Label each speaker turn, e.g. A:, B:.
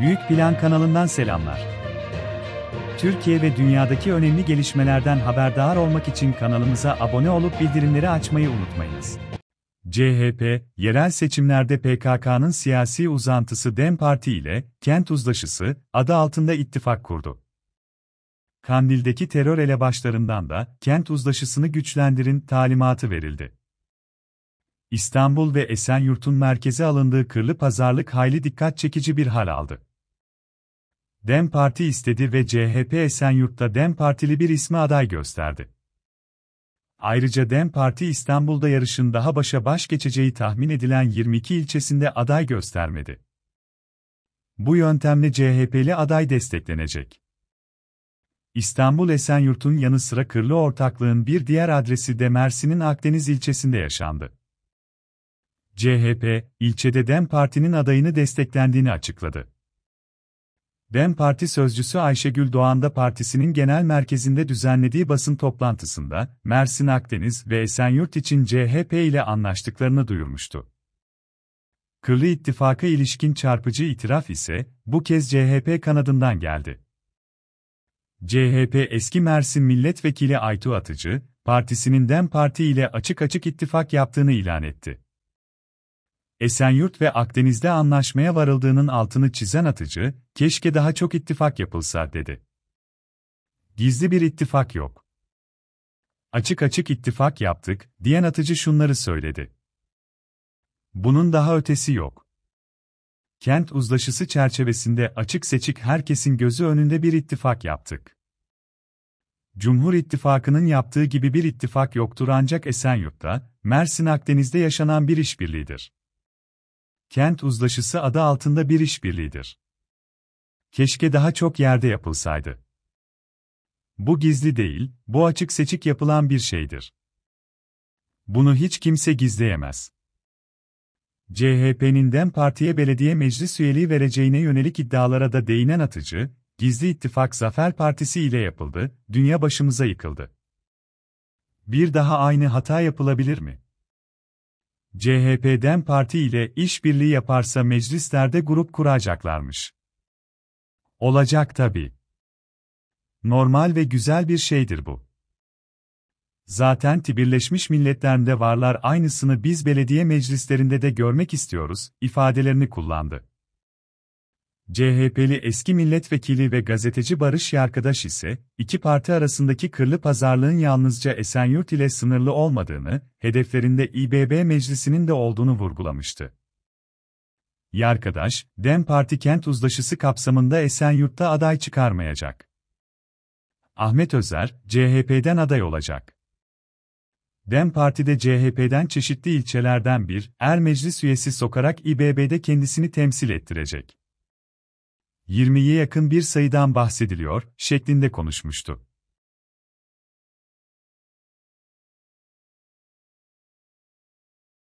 A: Büyük Plan kanalından selamlar. Türkiye ve dünyadaki önemli gelişmelerden haberdar olmak için kanalımıza abone olup bildirimleri açmayı unutmayınız. CHP, yerel seçimlerde PKK'nın siyasi uzantısı DEM Parti ile Kent Uzlaşısı adı altında ittifak kurdu. Kandil'deki terör elebaşlarından da Kent Uzlaşısını güçlendirin talimatı verildi. İstanbul ve Esenyurt'un merkeze alındığı kırlı pazarlık hayli dikkat çekici bir hal aldı. DEM Parti istedi ve CHP Esenyurt'ta DEM Partili bir ismi aday gösterdi. Ayrıca DEM Parti İstanbul'da yarışın daha başa baş geçeceği tahmin edilen 22 ilçesinde aday göstermedi. Bu yöntemle CHP'li aday desteklenecek. İstanbul Esenyurt'un yanı sıra Kırlı ortaklığın bir diğer adresi de Mersin'in Akdeniz ilçesinde yaşandı. CHP, ilçede DEM Parti'nin adayını desteklendiğini açıkladı. DEM Parti sözcüsü Ayşegül Doğan da partisinin genel merkezinde düzenlediği basın toplantısında Mersin Akdeniz ve Esenyurt için CHP ile anlaştıklarını duyurmuştu. Kırlı ittifaka ilişkin çarpıcı itiraf ise bu kez CHP kanadından geldi. CHP eski Mersin Milletvekili Aytu Atıcı, partisinin DEM Parti ile açık açık ittifak yaptığını ilan etti. Esenyurt ve Akdeniz'de anlaşmaya varıldığının altını çizen atıcı, keşke daha çok ittifak yapılsa dedi. Gizli bir ittifak yok. Açık açık ittifak yaptık, diyen atıcı şunları söyledi. Bunun daha ötesi yok. Kent uzlaşısı çerçevesinde açık seçik herkesin gözü önünde bir ittifak yaptık. Cumhur İttifakı'nın yaptığı gibi bir ittifak yoktur ancak Esenyurt'ta, Mersin Akdeniz'de yaşanan bir işbirliğidir. Kent Uzlaşısı adı altında bir işbirliğidir. Keşke daha çok yerde yapılsaydı. Bu gizli değil, bu açık seçik yapılan bir şeydir. Bunu hiç kimse gizleyemez. CHP'nin DEM Parti'ye belediye meclis üyeliği vereceğine yönelik iddialara da değinen atıcı, gizli ittifak Zafer Partisi ile yapıldı, dünya başımıza yıkıldı. Bir daha aynı hata yapılabilir mi? CHP'den parti ile işbirliği yaparsa meclislerde grup kuracaklarmış. Olacak tabii. Normal ve güzel bir şeydir bu. Zaten Birleşmiş Milletler'de varlar aynısını biz belediye meclislerinde de görmek istiyoruz ifadelerini kullandı. CHP'li eski milletvekili ve gazeteci Barış Yarkadaş ise, iki parti arasındaki kırlı pazarlığın yalnızca Esenyurt ile sınırlı olmadığını, hedeflerinde İBB meclisinin de olduğunu vurgulamıştı. Yarkadaş, DEM Parti kent uzlaşısı kapsamında Esenyurt'ta aday çıkarmayacak. Ahmet Özer, CHP'den aday olacak. DEM Parti'de CHP'den çeşitli ilçelerden bir er meclis üyesi sokarak İBB'de kendisini temsil ettirecek. 20'ye yakın bir sayıdan bahsediliyor şeklinde konuşmuştu.